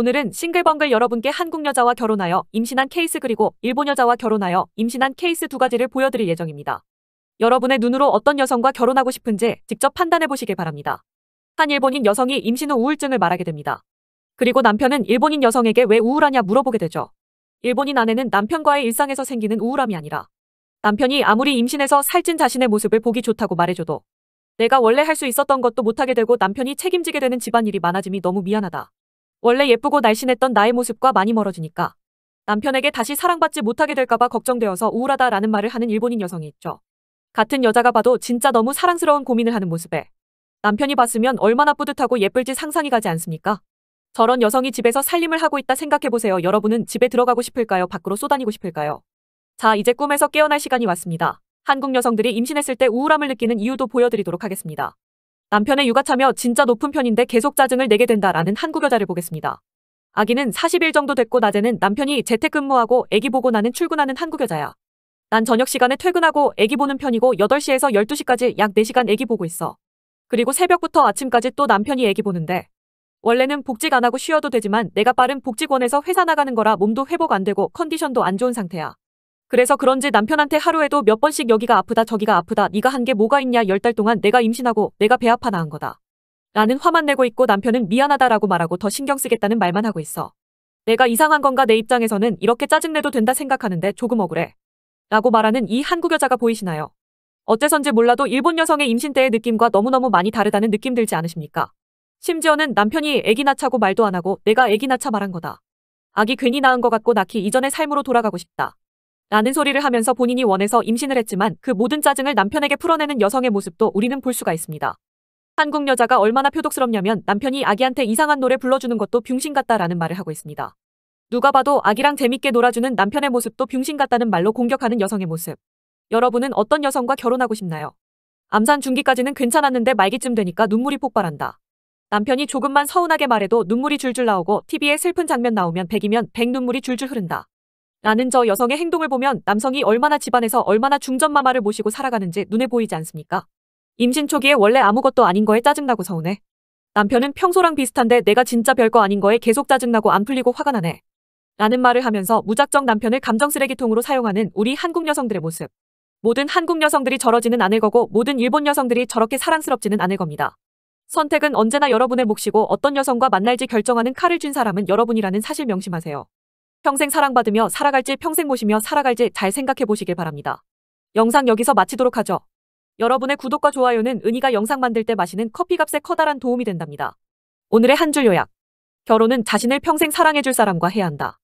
오늘은 싱글벙글 여러분께 한국 여자와 결혼하여 임신한 케이스 그리고 일본 여자와 결혼하여 임신한 케이스 두 가지를 보여드릴 예정입니다. 여러분의 눈으로 어떤 여성과 결혼하고 싶은지 직접 판단해 보시길 바랍니다. 한 일본인 여성이 임신 후 우울증을 말하게 됩니다. 그리고 남편은 일본인 여성에게 왜 우울하냐 물어보게 되죠. 일본인 아내는 남편과의 일상에서 생기는 우울함이 아니라 남편이 아무리 임신해서 살찐 자신의 모습을 보기 좋다고 말해줘도 내가 원래 할 수 있었던 것도 못하게 되고 남편이 책임지게 되는 집안일이 많아짐이 너무 미안하다. 원래 예쁘고 날씬했던 나의 모습과 많이 멀어지니까 남편에게 다시 사랑받지 못하게 될까봐 걱정되어서 우울하다라는 말을 하는 일본인 여성이 있죠. 같은 여자가 봐도 진짜 너무 사랑스러운 고민을 하는 모습에 남편이 봤으면 얼마나 뿌듯하고 예쁠지 상상이 가지 않습니까? 저런 여성이 집에서 살림을 하고 있다 생각해보세요. 여러분은 집에 들어가고 싶을까요? 밖으로 쏘다니고 싶을까요? 자, 이제 꿈에서 깨어날 시간이 왔습니다. 한국 여성들이 임신했을 때 우울함을 느끼는 이유도 보여드리도록 하겠습니다. 남편의 육아 참여 진짜 높은 편인데 계속 짜증을 내게 된다라는 한국 여자를 보겠습니다. 아기는 40일 정도 됐고 낮에는 남편이 재택근무하고 애기 보고 나는 출근하는 한국 여자야. 난 저녁 시간에 퇴근하고 애기 보는 편이고 8시에서 12시까지 약 4시간 애기 보고 있어. 그리고 새벽부터 아침까지 또 남편이 애기 보는데 원래는 복직 안 하고 쉬어도 되지만 내가 빠른 복직원에서 회사 나가는 거라 몸도 회복 안 되고 컨디션도 안 좋은 상태야. 그래서 그런지 남편한테 하루에도 몇 번씩 여기가 아프다 저기가 아프다 네가 한 게 뭐가 있냐 열 달 동안 내가 임신하고 내가 배 아파 나은 거다. 라는 화만 내고 있고 남편은 미안하다라고 말하고 더 신경 쓰겠다는 말만 하고 있어. 내가 이상한 건가 내 입장에서는 이렇게 짜증내도 된다 생각하는데 조금 억울해. 라고 말하는 이 한국 여자가 보이시나요? 어째선지 몰라도 일본 여성의 임신 때의 느낌과 너무너무 많이 다르다는 느낌 들지 않으십니까? 심지어는 남편이 애기 낳자고 말도 안 하고 내가 애기 낳자 말한 거다. 아기 괜히 낳은 것 같고 낳기 이전의 삶으로 돌아가고 싶다. 라는 소리를 하면서 본인이 원해서 임신을 했지만 그 모든 짜증을 남편에게 풀어내는 여성의 모습도 우리는 볼 수가 있습니다. 한국 여자가 얼마나 표독스럽냐면 남편이 아기한테 이상한 노래 불러주는 것도 병신 같다라는 말을 하고 있습니다. 누가 봐도 아기랑 재밌게 놀아주는 남편의 모습도 병신 같다는 말로 공격하는 여성의 모습. 여러분은 어떤 여성과 결혼하고 싶나요? 암산 중기까지는 괜찮았는데 말기쯤 되니까 눈물이 폭발한다. 남편이 조금만 서운하게 말해도 눈물이 줄줄 나오고 TV에 슬픈 장면 나오면 100이면 100 눈물이 줄줄 흐른다. 라는 저 여성의 행동을 보면 남성이 얼마나 집안에서 얼마나 중전마마를 모시고 살아가는지 눈에 보이지 않습니까? 임신 초기에 원래 아무것도 아닌 거에 짜증나고 서운해. 남편은 평소랑 비슷한데 내가 진짜 별거 아닌 거에 계속 짜증나고 안 풀리고 화가 나네. 라는 말을 하면서 무작정 남편을 감정 쓰레기통으로 사용하는 우리 한국 여성들의 모습. 모든 한국 여성들이 저러지는 않을 거고 모든 일본 여성들이 저렇게 사랑스럽지는 않을 겁니다. 선택은 언제나 여러분의 몫이고 어떤 여성과 만날지 결정하는 칼을 쥔 사람은 여러분이라는 사실 명심하세요. 평생 사랑받으며 살아갈지 평생 모시며 살아갈지 잘 생각해 보시길 바랍니다. 영상 여기서 마치도록 하죠. 여러분의 구독과 좋아요는 은희가 영상 만들 때 마시는 커피값에 커다란 도움이 된답니다. 오늘의 한 줄 요약. 결혼은 자신을 평생 사랑해줄 사람과 해야 한다.